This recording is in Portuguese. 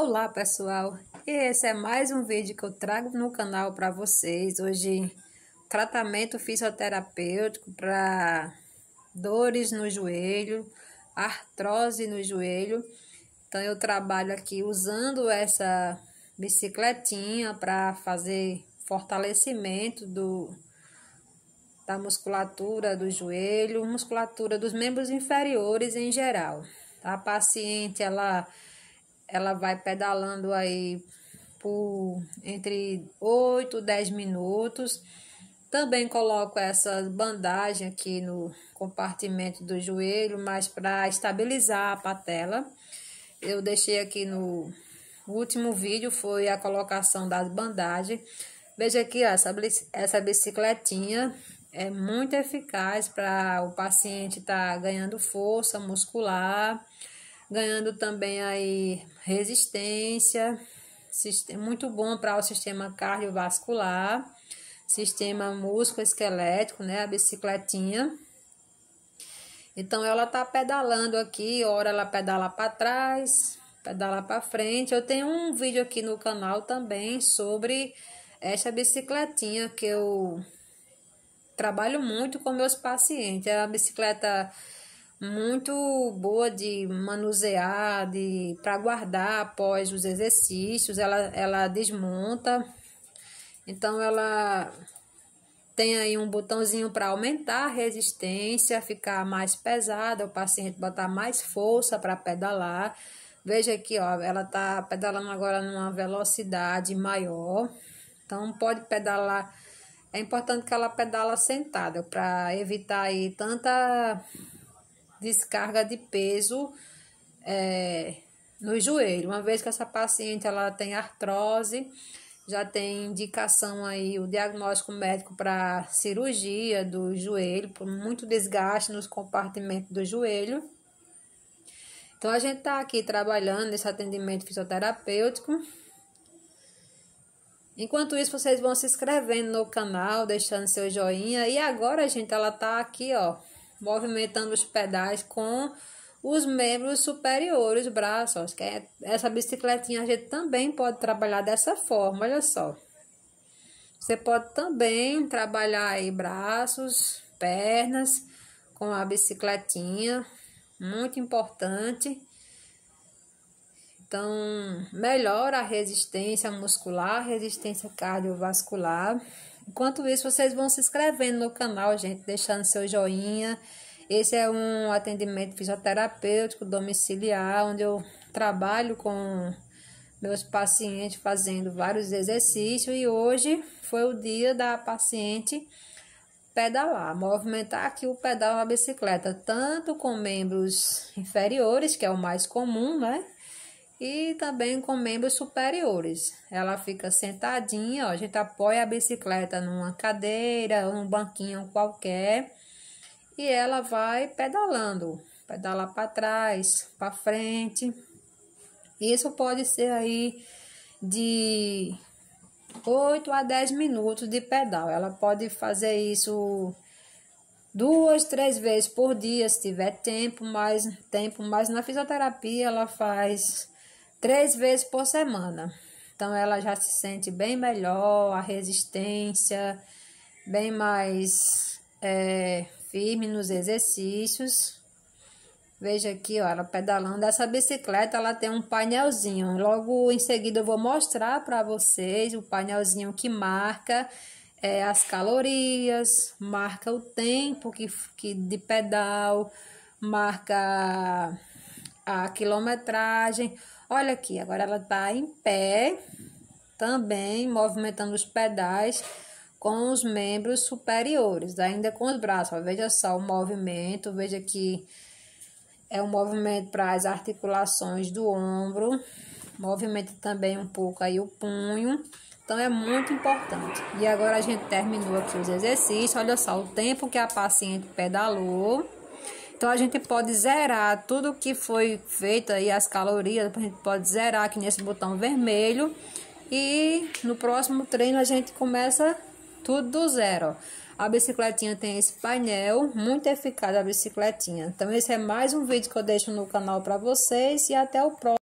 Olá pessoal, esse é mais um vídeo que eu trago no canal para vocês. Hoje, tratamento fisioterapêutico para dores no joelho, artrose no joelho. Então, eu trabalho aqui usando essa bicicletinha para fazer fortalecimento do, da musculatura do joelho, musculatura dos membros inferiores em geral. A paciente, ela ela vai pedalando aí por entre 8 e 10 minutos. Também coloco essa bandagem aqui no compartimento do joelho, mas para estabilizar a patela. Eu deixei aqui no último vídeo, foi a colocação da bandagem. Veja aqui, ó, essa, essa bicicletinha é muito eficaz para o paciente estar tá ganhando força muscular, ganhando também aí resistência, muito bom para o sistema cardiovascular, sistema músculo-esquelético, né? A bicicletinha. Então ela tá pedalando aqui, hora ela pedala para trás, pedala para frente. Eu tenho um vídeo aqui no canal também sobre essa bicicletinha que eu trabalho muito com meus pacientes. É a bicicleta muito boa de manusear, de para guardar após os exercícios. Ela, ela desmonta, então ela tem aí um botãozinho para aumentar a resistência, ficar mais pesada, o paciente botar mais força para pedalar. Veja aqui, ó, ela tá pedalando agora numa velocidade maior. Então pode pedalar. É importante que ela pedala sentada para evitar aí tanta descarga de peso é, no joelho. Uma vez que essa paciente ela tem artrose, já tem indicação aí o diagnóstico médico para cirurgia do joelho, por muito desgaste nos compartimentos do joelho. Então a gente está aqui trabalhando nesse atendimento fisioterapêutico. Enquanto isso, vocês vão se inscrevendo no canal, deixando seu joinha. E agora, gente, ela tá aqui, ó, movimentando os pedais com os membros superiores, braços. Que é, essa bicicletinha a gente também pode trabalhar dessa forma, olha só. Você pode também trabalhar aí braços, pernas com a bicicletinha, muito importante. Então, melhora a resistência muscular, resistência cardiovascular. Enquanto isso, vocês vão se inscrevendo no canal, gente, deixando seu joinha. Esse é um atendimento fisioterapêutico domiciliar, onde eu trabalho com meus pacientes fazendo vários exercícios e hoje foi o dia da paciente pedalar, movimentar aqui o pedal na bicicleta, tanto com membros inferiores, que é o mais comum, né? e também com membros superiores. Ela fica sentadinha, ó, a gente apoia a bicicleta numa cadeira ou num banquinho qualquer e ela vai pedalando, pedala para trás, para frente. Isso pode ser aí de 8 a 10 minutos de pedal. Ela pode fazer isso duas, três vezes por dia, se tiver tempo, mais tempo, mas na fisioterapia ela faz três vezes por semana. Então ela já se sente bem melhor, a resistência bem mais é, firme nos exercícios. Veja aqui, ó, ela pedalando. Essa bicicleta ela tem um painelzinho. Logo em seguida eu vou mostrar para vocês o painelzinho que marca é, as calorias, marca o tempo que, que de pedal, marca a quilometragem. Olha aqui, agora ela está em pé, também movimentando os pedais com os membros superiores, ainda com os braços. Ó, veja só o movimento, veja que é um movimento para as articulações do ombro, movimenta também um pouco aí o punho. Então é muito importante. E agora a gente terminou aqui os exercícios. Olha só o tempo que a paciente pedalou. Então a gente pode zerar tudo que foi feito aí, as calorias, a gente pode zerar aqui nesse botão vermelho. E no próximo treino a gente começa tudo do zero. A bicicletinha tem esse painel, muito eficaz a bicicletinha. Então esse é mais um vídeo que eu deixo no canal para vocês e até o próximo.